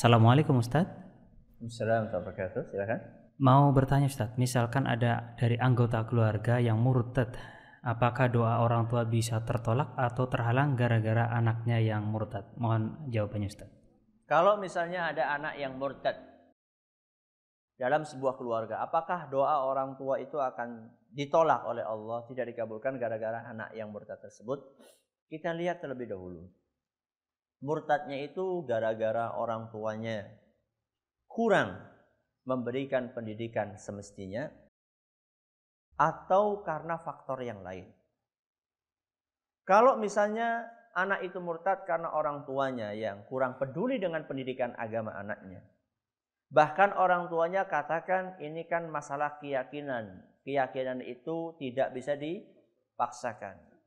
Assalamualaikum Ustadz. Assalamualaikum wabarakatuh. Silakan. Mau bertanya Ustadz, misalkan ada dari anggota keluarga yang murtad, apakah doa orang tua bisa tertolak atau terhalang gara-gara anaknya yang murtad? Mohon jawabannya Ustadz. Kalau misalnya ada anak yang murtad dalam sebuah keluarga, apakah doa orang tua itu akan ditolak oleh Allah, tidak dikabulkan gara-gara anak yang murtad tersebut? Kita lihat terlebih dahulu. Murtadnya itu gara-gara orang tuanya kurang memberikan pendidikan semestinya atau karena faktor yang lain. Kalau misalnya anak itu murtad karena orang tuanya yang kurang peduli dengan pendidikan agama anaknya. Bahkan orang tuanya katakan ini kan masalah keyakinan. Keyakinan itu tidak bisa dipaksakan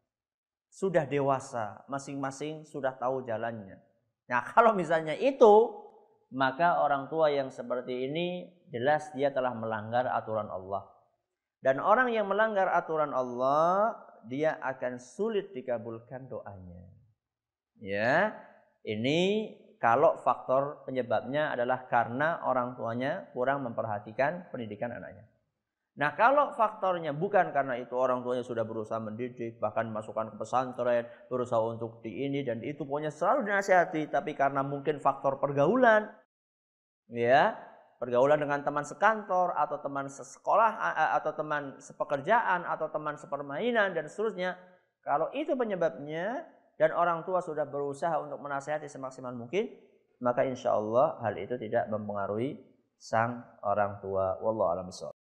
sudah dewasa, masing-masing sudah tahu jalannya. Nah, kalau misalnya itu, maka orang tua yang seperti ini jelas dia telah melanggar aturan Allah. Dan orang yang melanggar aturan Allah, dia akan sulit dikabulkan doanya. Ya, ini kalau faktor penyebabnya adalah karena orang tuanya kurang memperhatikan pendidikan anaknya. Nah kalau faktornya bukan karena itu orang tuanya sudah berusaha mendidik, bahkan masukkan ke pesantren, berusaha untuk di ini dan itu pokoknya selalu dinasihati, tapi karena mungkin faktor pergaulan, ya pergaulan dengan teman sekantor atau teman sekolah atau teman sepekerjaan atau teman sepermainan dan seterusnya, kalau itu penyebabnya dan orang tua sudah berusaha untuk menasihati semaksimal mungkin, maka insya Allah hal itu tidak mempengaruhi sang orang tua. Wallahu